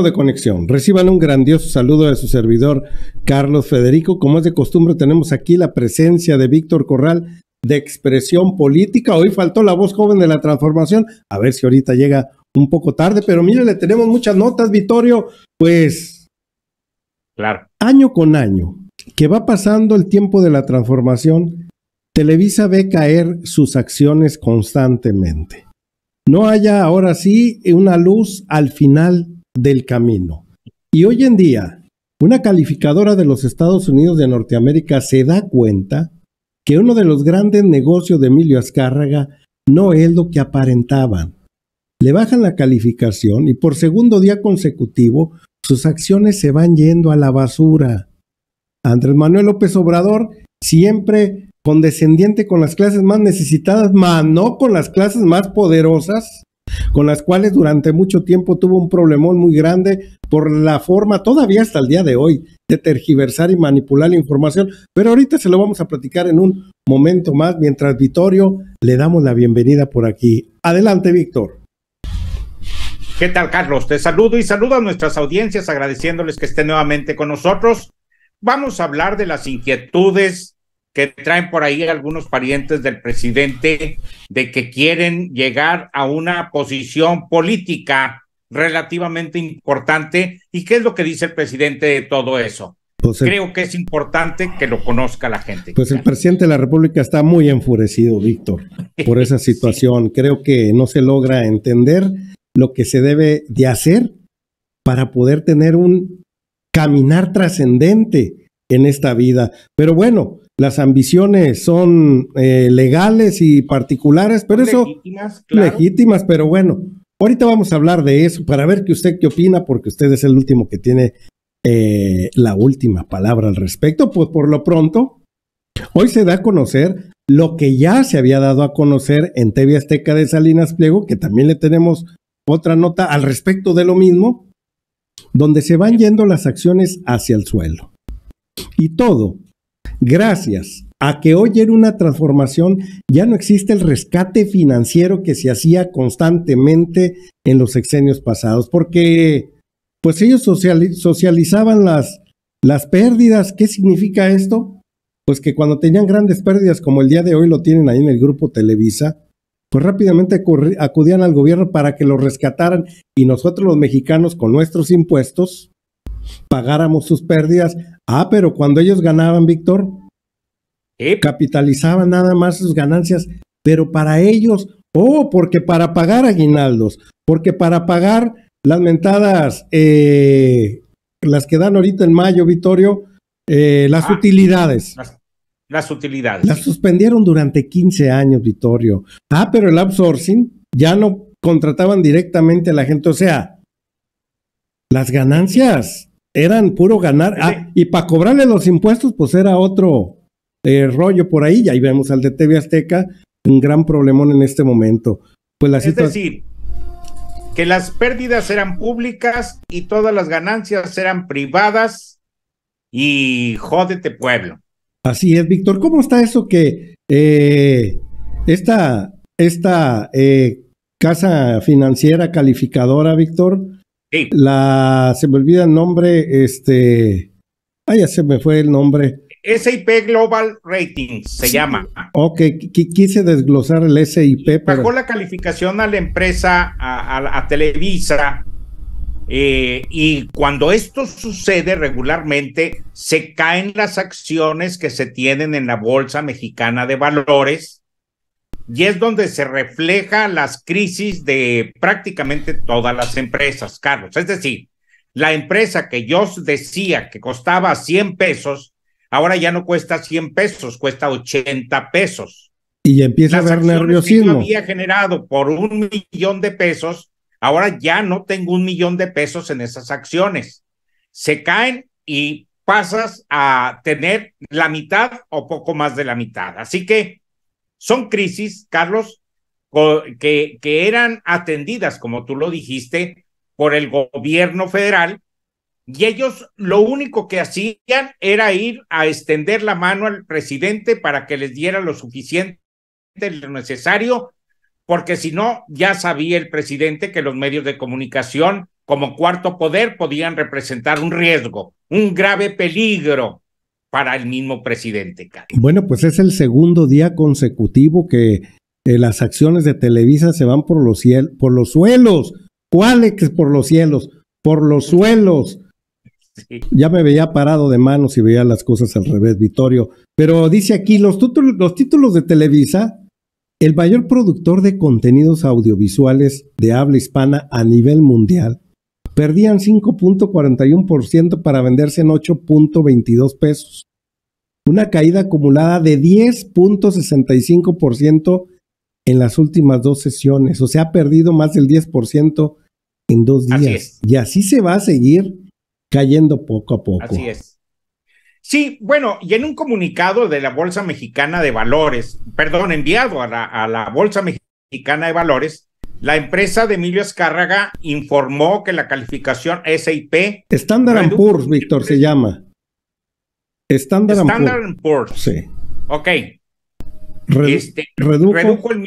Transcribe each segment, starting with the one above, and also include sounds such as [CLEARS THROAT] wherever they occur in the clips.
de conexión. Reciban un grandioso saludo de su servidor Carlos Federico. Como es de costumbre, tenemos aquí la presencia de Víctor Corral de Expresión Política. Hoy faltó la voz joven de la transformación. A ver si ahorita llega un poco tarde, pero mire, le tenemos muchas notas, Vitorio, Pues. Claro. Año con año, que va pasando el tiempo de la transformación, Televisa ve caer sus acciones constantemente. No haya ahora sí una luz al final del camino. Y hoy en día, una calificadora de los Estados Unidos de Norteamérica se da cuenta que uno de los grandes negocios de Emilio Azcárraga no es lo que aparentaban. Le bajan la calificación y por segundo día consecutivo sus acciones se van yendo a la basura. Andrés Manuel López Obrador siempre condescendiente con las clases más necesitadas, más no con las clases más poderosas, con las cuales durante mucho tiempo tuvo un problemón muy grande por la forma, todavía hasta el día de hoy, de tergiversar y manipular la información. Pero ahorita se lo vamos a platicar en un momento más, mientras Vittorio le damos la bienvenida por aquí. Adelante, Víctor. ¿Qué tal, Carlos? Te saludo y saludo a nuestras audiencias agradeciéndoles que estén nuevamente con nosotros. Vamos a hablar de las inquietudes que traen por ahí algunos parientes del presidente de que quieren llegar a una posición política relativamente importante. ¿Y qué es lo que dice el presidente de todo eso? Pues Creo que es importante que lo conozca la gente. Pues el presidente de la República está muy enfurecido, Víctor, por esa [LAUGHS] situación. Creo que no se logra entender lo que se debe de hacer para poder tener un caminar trascendente en esta vida. Pero bueno, las ambiciones son eh, legales y particulares, pero eso legítimas, claro. legítimas, pero bueno, ahorita vamos a hablar de eso para ver qué usted qué opina, porque usted es el último que tiene eh, la última palabra al respecto. Pues por lo pronto, hoy se da a conocer lo que ya se había dado a conocer en TV Azteca de Salinas Pliego, que también le tenemos otra nota al respecto de lo mismo, donde se van yendo las acciones hacia el suelo. Y todo Gracias a que hoy era una transformación, ya no existe el rescate financiero que se hacía constantemente en los sexenios pasados, porque pues ellos socializaban las, las pérdidas. ¿Qué significa esto? Pues que cuando tenían grandes pérdidas, como el día de hoy lo tienen ahí en el grupo Televisa, pues rápidamente acudían al gobierno para que lo rescataran y nosotros los mexicanos con nuestros impuestos pagáramos sus pérdidas Ah, pero cuando ellos ganaban, Víctor, capitalizaban nada más sus ganancias, pero para ellos, oh, porque para pagar aguinaldos, porque para pagar las mentadas, eh, las que dan ahorita en mayo, vitorio eh, las ah, utilidades. Las, utilidades. Las suspendieron durante 15 años, vitorio Ah, pero el outsourcing ya no contrataban directamente a la gente, o sea, las ganancias eran puro ganar. Ah, y para cobrarle los impuestos, pues era otro eh, rollo por ahí. Y ahí vemos al de TV Azteca, un gran problemón en este momento. Pues la es decir, que las pérdidas eran públicas y todas las ganancias eran privadas y jódete pueblo. Así es, Víctor. ¿Cómo está eso que eh, esta, esta eh, casa financiera calificadora, Víctor, la, se me olvida el nombre, este, Ay, ah, ya se me fue el nombre. SIP Global Ratings se llama. Ok, quise desglosar el SIP. Pagó la calificación a la empresa, a, Televisa, eh, y cuando esto sucede regularmente, se caen las acciones que se tienen en la Bolsa Mexicana de Valores y es donde se refleja las crisis de prácticamente todas las empresas, Carlos. Es decir, la empresa que yo decía que costaba 100 pesos, ahora ya no cuesta 100 pesos, cuesta 80 pesos. Y empieza a haber nerviosismo. Que yo había generado por un millón de pesos, ahora ya no tengo un millón de pesos en esas acciones. Se caen y pasas a tener la mitad o poco más de la mitad. Así que son crisis, Carlos, que, que eran atendidas, como tú lo dijiste, por el gobierno federal y ellos lo único que hacían era ir a extender la mano al presidente para que les diera lo suficiente, lo necesario, porque si no, ya sabía el presidente que los medios de comunicación como cuarto poder podían representar un riesgo, un grave peligro para el mismo presidente. Bueno, pues es el segundo día consecutivo que eh, las acciones de Televisa se van por los, cielos, por los suelos. ¿Cuál es por los cielos? Por los suelos. Ya me veía parado de manos y veía las cosas al revés, Vittorio. Pero dice aquí, los, los títulos de Televisa, el mayor productor de contenidos audiovisuales de habla hispana a nivel mundial, perdían 5.41% para venderse en 8.22 pesos. Una caída acumulada de 10.65% en las últimas dos sesiones. O sea, ha perdido más del 10% en dos días. y así se va a seguir cayendo poco a poco. Así es. Sí, bueno, y en un comunicado de la Bolsa Mexicana de Valores, perdón, enviado a la Bolsa Mexicana de Valores, la empresa de Emilio Escárraga informó que la calificación SIP. Standard Poor's, Víctor, se llama. Standard, Standard Poor's. Sí. Ok. Este, redujo. redujo el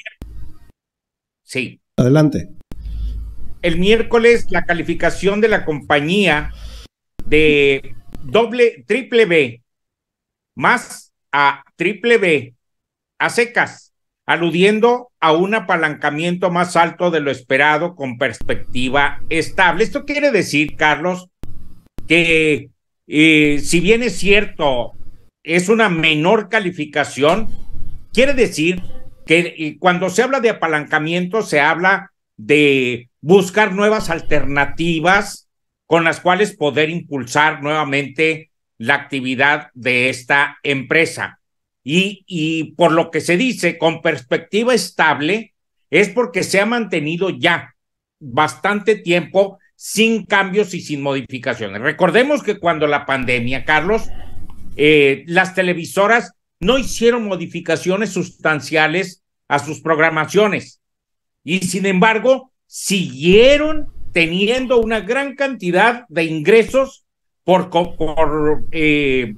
sí. Adelante. El miércoles la calificación de la compañía de doble, triple B más a triple B a secas aludiendo a un apalancamiento más alto de lo esperado con perspectiva estable. Esto quiere decir, Carlos, que eh, si bien es cierto, es una menor calificación, quiere decir que eh, cuando se habla de apalancamiento se habla de buscar nuevas alternativas con las cuales poder impulsar nuevamente la actividad de esta empresa y, por lo que se dice, con perspectiva estable, es porque se ha mantenido ya bastante tiempo sin cambios y sin modificaciones. Recordemos que cuando la pandemia, Carlos, eh, las televisoras no hicieron modificaciones sustanciales a sus programaciones y sin embargo siguieron teniendo una gran cantidad de ingresos por, por, eh,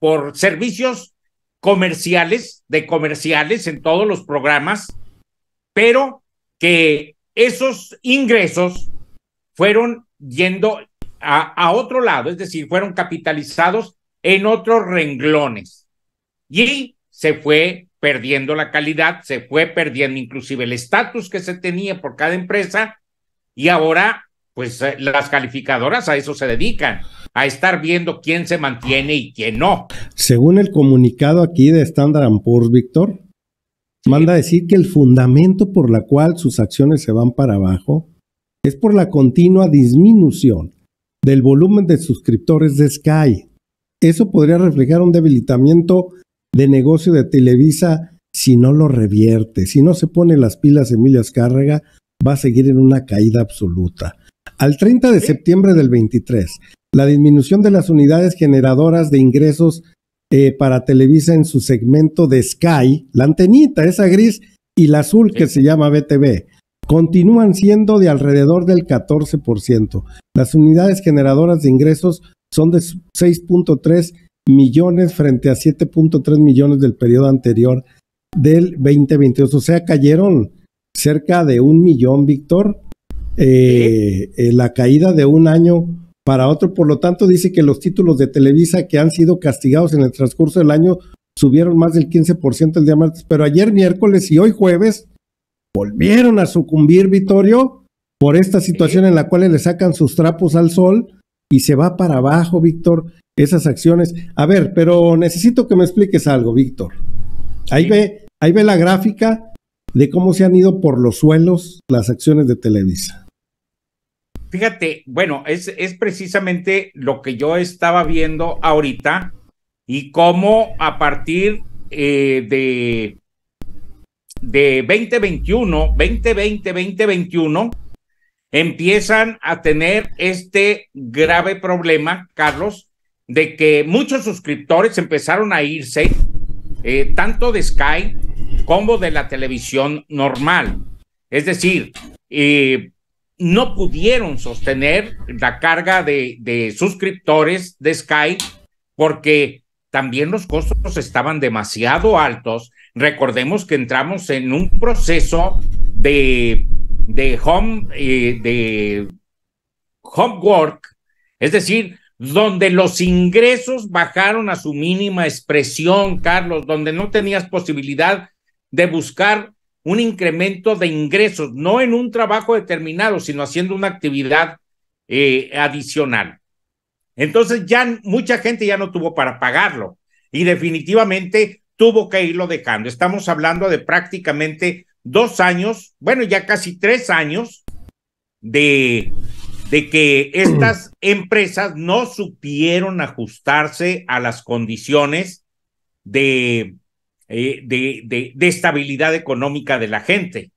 por servicios comerciales, de comerciales en todos los programas, pero que esos ingresos fueron yendo a, otro lado, es decir, fueron capitalizados en otros renglones. Y se fue perdiendo la calidad, se fue perdiendo inclusive el estatus que se tenía por cada empresa y ahora, pues eh, las calificadoras a eso se dedican, a estar viendo quién se mantiene y quién no. Según el comunicado aquí de Standard Poor's, Víctor, manda a decir que el fundamento por la cual sus acciones se van para abajo es por la continua disminución del volumen de suscriptores de Sky. Eso podría reflejar un debilitamiento de negocio de Televisa si no lo revierte, si no se pone las pilas Emilio Azcárraga, va a seguir en una caída absoluta al 30 de septiembre del 23. La disminución de las unidades generadoras de ingresos eh, para Televisa en su segmento de Sky, la antenita, esa gris y la azul que se llama BTV, continúan siendo de alrededor del 14%. Las unidades generadoras de ingresos son de 6.3 millones frente a 7.3 millones del periodo anterior del 2022. O sea, cayeron cerca de un millón, Víctor. Eh, eh, la caída de un año para otro. Por lo tanto, dice que los títulos de Televisa que han sido castigados en el transcurso del año subieron más del 15% el día martes, pero ayer miércoles y hoy jueves volvieron a sucumbir, vitorio por esta situación en la cual le sacan sus trapos al sol y se va para abajo, Víctor, esas acciones. A ver, pero necesito que me expliques algo, Víctor. Ahí ve, ahí ve la gráfica de cómo se han ido por los suelos las acciones de Televisa. Fíjate, bueno, es, precisamente lo que yo estaba viendo ahorita y cómo a partir eh, de, de 2021, 2020, 2021, empiezan a tener este grave problema, Carlos, de que muchos suscriptores empezaron a irse, eh, tanto de Sky como de la televisión normal. Es decir, eh, no pudieron sostener la carga de, suscriptores de Skype porque también los costos estaban demasiado altos. Recordemos que entramos en un proceso de, home, eh, de homework, es decir, donde los ingresos bajaron a su mínima expresión, Carlos, donde no tenías posibilidad de buscar un incremento de ingresos, no en un trabajo determinado, sino haciendo una actividad eh, adicional. Entonces ya mucha gente ya no tuvo para pagarlo y definitivamente tuvo que irlo dejando. Estamos hablando de prácticamente dos años, bueno, ya casi tres años de, de que estas [CLEARS THROAT] empresas no supieron ajustarse a las condiciones de eh, de, de, estabilidad económica de la gente,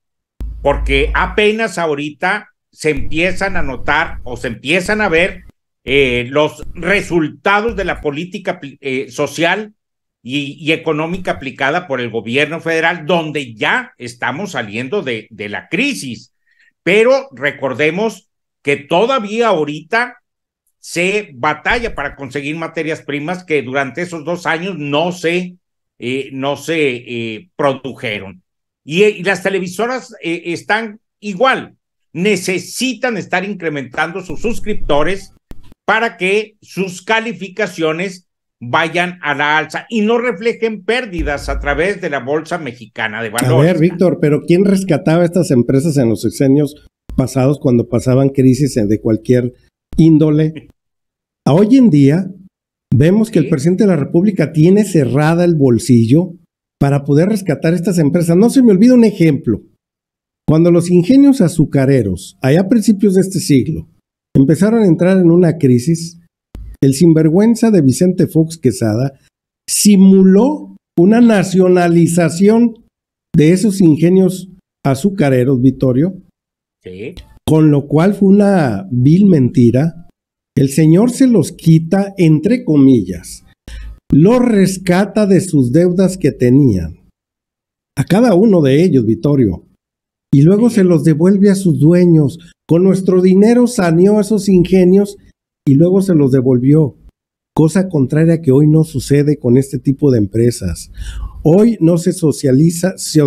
porque apenas ahorita se empiezan a notar o se empiezan a ver eh, los resultados de la política eh, social y, económica aplicada por el gobierno federal, donde ya estamos saliendo de, de la crisis. Pero recordemos que todavía ahorita se batalla para conseguir materias primas que durante esos dos años no se eh, no se eh, produjeron. Eh, y, las televisoras están igual, necesitan estar incrementando sus suscriptores para que sus calificaciones vayan a la alza y no reflejen pérdidas a través de la Bolsa Mexicana de Valores. A ver, Víctor, pero ¿quién rescataba estas empresas en los sexenios pasados cuando pasaban crisis de cualquier índole? [LAUGHS] hoy en día, Vemos que el presidente de la República tiene cerrada el bolsillo para poder rescatar estas empresas. No se me olvida un ejemplo. Cuando los ingenios azucareros, allá a principios de este siglo, empezaron a entrar en una crisis, el sinvergüenza de Vicente Fox Quesada simuló una nacionalización de esos ingenios azucareros, Vittorio, con lo cual fue una vil mentira el Señor se los quita entre comillas, los rescata de sus deudas que tenían, a cada uno de ellos, Vittorio, y luego se los devuelve a sus dueños. Con nuestro dinero saneó esos ingenios y luego se los devolvió. Cosa contraria que hoy no sucede con este tipo de empresas. Hoy no se socializa, se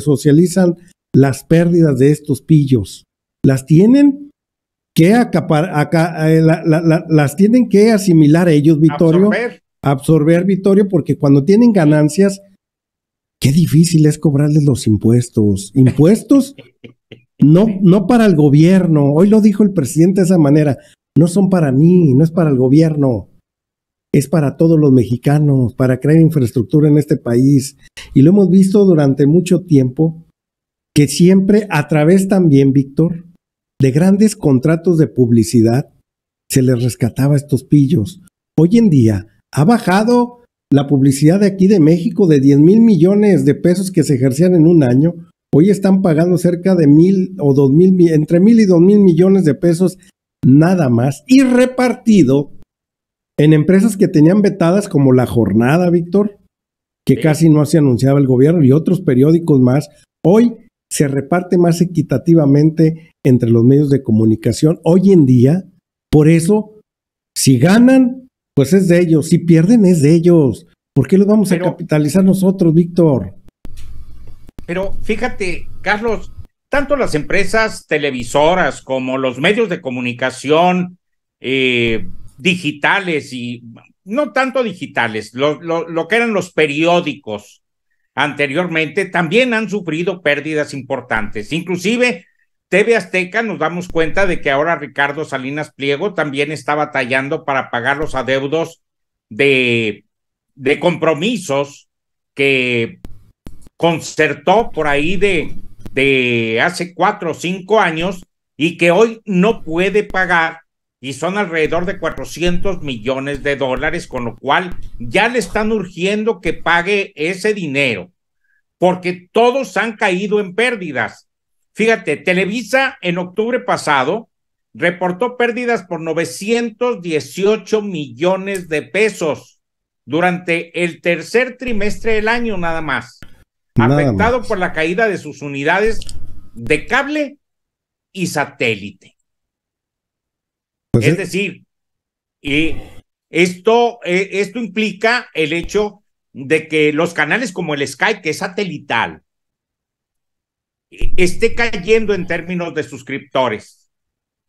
socializan las pérdidas de estos pillos. Las tienen que acapar, acá, eh, las tienen que asimilar ellos, vitorio Absorber. Absorber, porque cuando tienen ganancias, qué difícil es cobrarles los impuestos. Impuestos [LAUGHS] no, no para el gobierno. Hoy lo dijo el presidente de esa manera. No son para mí, no es para el gobierno. Es para todos los mexicanos, para crear infraestructura en este país. Y lo hemos visto durante mucho tiempo, que siempre a través también, Víctor, de grandes contratos de publicidad se les rescataba estos pillos. Hoy en día ha bajado la publicidad de aquí de México de 10 mil millones de pesos que se ejercían en un año. Hoy están pagando cerca de mil o dos mil, entre mil y dos mil millones de pesos nada más y repartido en empresas que tenían vetadas como La Jornada, Víctor, que casi no se anunciaba el gobierno y otros periódicos más. Hoy se reparte más equitativamente entre los medios de comunicación hoy en día. Por eso, si ganan, pues es de ellos. Si pierden, es de ellos. ¿Por qué los vamos a capitalizar nosotros, Víctor? Pero fíjate, Carlos, tanto las empresas televisoras como los medios de comunicación eh, digitales y no tanto digitales, lo que eran los periódicos, anteriormente también han sufrido pérdidas importantes. Inclusive TV Azteca nos damos cuenta de que ahora Ricardo Salinas Pliego también está batallando para pagar los adeudos de, de compromisos que concertó por ahí de, de hace cuatro o cinco años y que hoy no puede pagar y son alrededor de 400 millones de dólares, con lo cual ya le están urgiendo que pague ese dinero, porque todos han caído en pérdidas. Fíjate, Televisa en octubre pasado reportó pérdidas por 918 millones de pesos durante el tercer trimestre del año nada más, afectado por la caída de sus unidades de cable y satélite. Pues es decir, y esto, e, esto implica el hecho de que los canales como el Skype, que es satelital, e, esté cayendo en términos de suscriptores.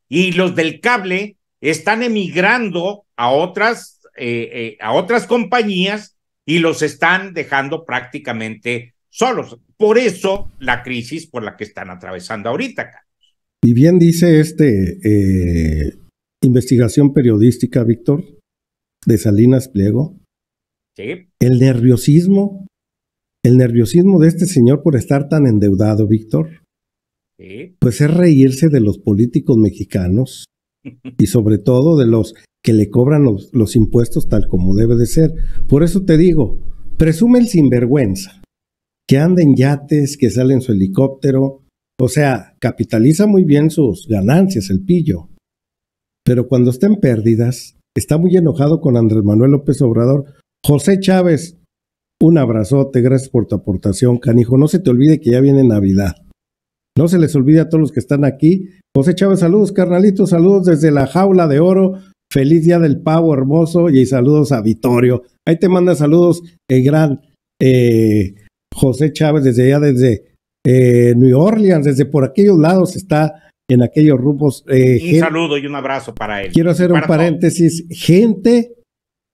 Y los del cable están emigrando a otras, e, a otras compañías y los están dejando prácticamente solos. Por eso la crisis por la que están atravesando ahorita, Carlos. Y bien dice este eh, investigación periodística, Víctor, de Salinas Pliego. El nerviosismo, el nerviosismo de este señor por estar tan endeudado, Víctor. Sí. Pues es reírse de los políticos mexicanos [LAUGHS] y sobre todo de los que le cobran los, impuestos tal como debe de ser. Por eso te digo, presume el sinvergüenza, que anda en yates, que sale en su helicóptero, o sea, capitaliza muy bien sus ganancias el pillo. Pero cuando estén perdidas pérdidas, está muy enojado con Andrés Manuel López Obrador. José Chávez, un abrazote, gracias por tu aportación, canijo. No se te olvide que ya viene Navidad. No se les olvide a todos los que están aquí. José Chávez, saludos, carnalito. saludos desde la jaula de oro. Feliz día del pavo hermoso y saludos a Vitorio. Ahí te manda saludos el gran eh, José Chávez desde allá, desde eh, New Orleans, desde por aquellos lados está en aquellos rumbos. Eh, un saludo y un abrazo para él. Quiero hacer un paréntesis. Gente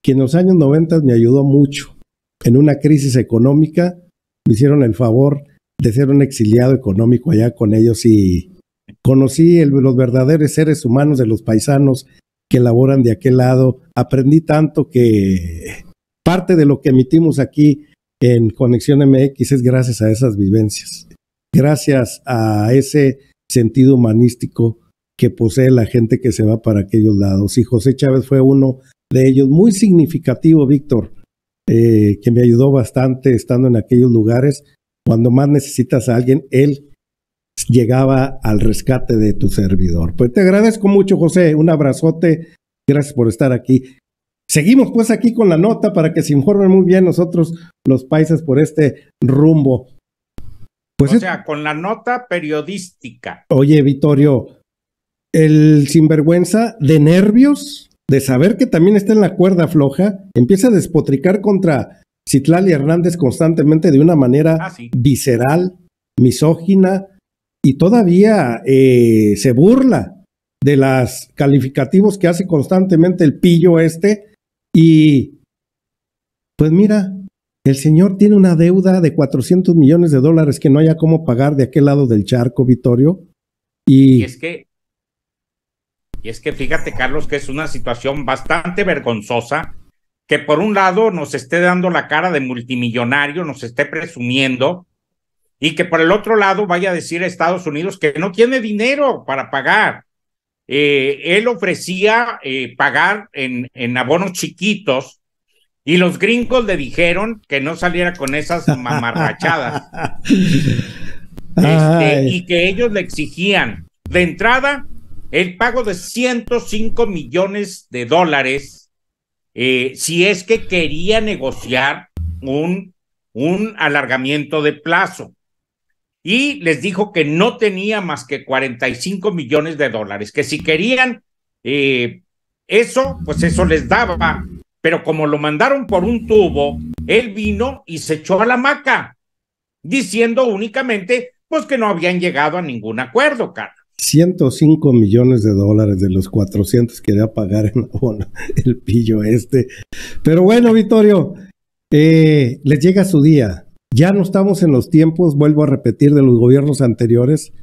que en los años 90 me ayudó mucho. En una crisis económica me hicieron el favor de ser un exiliado económico allá con ellos y conocí los verdaderos seres humanos de los paisanos que laboran de aquel lado. Aprendí tanto que parte de lo que emitimos aquí en Conexión MX es gracias a esas vivencias, gracias a ese sentido humanístico que posee la gente que se va para aquellos lados. Y José Chávez fue uno de ellos, muy significativo, Víctor, eh, que me ayudó bastante estando en aquellos lugares. Cuando más necesitas a alguien, él llegaba al rescate de tu servidor. Pues te agradezco mucho, José. Un abrazote. Gracias por estar aquí. Seguimos pues aquí con la nota para que se informen muy bien nosotros los países por este rumbo pues o sea, con la nota periodística. Oye, Vittorio el sinvergüenza de nervios, de saber que también está en la cuerda floja, empieza a despotricar contra Citlali Hernández constantemente de una manera ah, visceral, misógina, y todavía eh, se burla de los calificativos que hace constantemente el pillo este. Y pues mira, el señor tiene una deuda de 400 millones de dólares que no haya cómo pagar de aquel lado del charco, Vittorio. Y, es que y es que fíjate, Carlos, que es una situación bastante vergonzosa que por un lado nos esté dando la cara de multimillonario, nos esté presumiendo, y que por el otro lado vaya a decir a Estados Unidos que no tiene dinero para pagar. Eh, él ofrecía eh, pagar en, en, abonos chiquitos y los gringos le dijeron que no saliera con esas [LAUGHS] mamarrachadas. Este, y que ellos le exigían de entrada el pago de 105 millones de dólares eh, si es que quería negociar un, un alargamiento de plazo y les dijo que no tenía más que 45 millones de dólares, que si querían eh, eso, pues eso les daba pero como lo mandaron por un tubo, él vino y se echó a la maca, diciendo únicamente pues que no habían llegado a ningún acuerdo, Carlos. 105 millones de dólares de los 400 que a pagar en el pillo este. Pero bueno, Vittorio, eh, les llega su día. Ya no estamos en los tiempos, vuelvo a repetir, de los gobiernos anteriores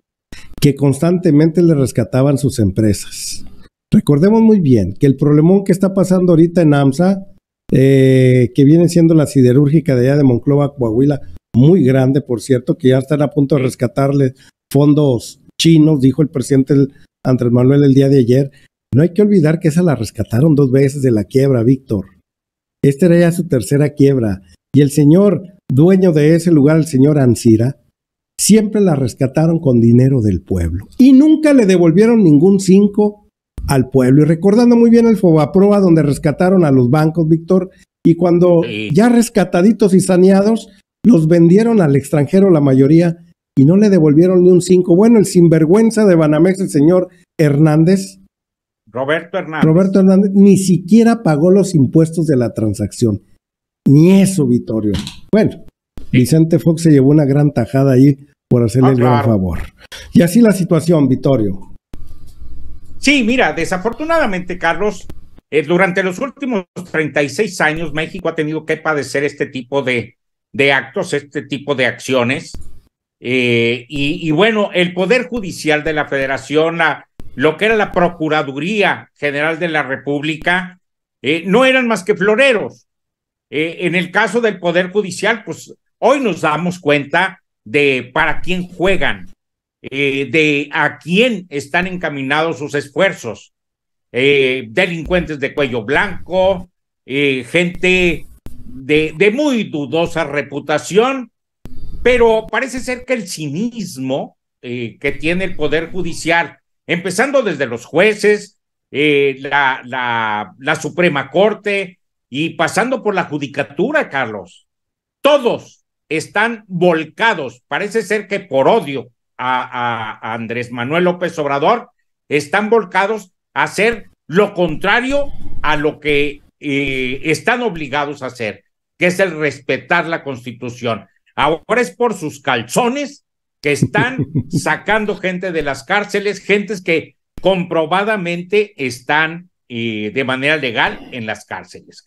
que constantemente le rescataban sus empresas. Recordemos muy bien que el problemón que está pasando ahorita en AMSA, eh, que viene siendo la siderúrgica de allá de Monclova, Coahuila, muy grande, por cierto, que ya están a punto de rescatarle fondos chinos, dijo el presidente Andrés Manuel el día de ayer. No hay que olvidar que esa la rescataron dos veces de la quiebra, Víctor. Esta era ya su tercera quiebra. Y el señor dueño de ese lugar, el señor Ansira, siempre la rescataron con dinero del pueblo. Y nunca le devolvieron ningún cinco al pueblo. Y recordando muy bien el Fobaproa, donde rescataron a los bancos, Víctor, y cuando ya rescataditos y saneados, los vendieron al extranjero la mayoría y no le devolvieron ni un cinco. Bueno, el sinvergüenza de Banamex, el señor Hernández. Roberto Hernández. Roberto Hernández ni siquiera pagó los impuestos de la transacción. Ni eso, Vitorio. Bueno, Vicente Fox se llevó una gran tajada ahí por hacerle ah, el gran favor. Y así la situación, Vitorio. Sí, mira, desafortunadamente, Carlos, eh, durante los últimos 36 años México ha tenido que padecer este tipo de, de actos, este tipo de acciones. Eh, y, bueno, el Poder Judicial de la Federación, lo que era la Procuraduría General de la República, eh, no eran más que floreros. en el caso del Poder Judicial, pues hoy nos damos cuenta de para quién juegan, eh, de a quién están encaminados sus esfuerzos. Eh, delincuentes de cuello blanco, eh, gente de, de muy dudosa reputación, pero parece ser que el cinismo que tiene el Poder Judicial, empezando desde los jueces, la, la, Suprema Corte y pasando por la Judicatura, Carlos, todos están volcados, parece ser que por odio a, Andrés Manuel López Obrador están volcados a hacer lo contrario a lo que eh, están obligados a hacer, que es el respetar la constitución. Ahora es por sus calzones que están [LAUGHS] sacando gente de las cárceles, gentes que comprobadamente están eh, de manera legal en las cárceles.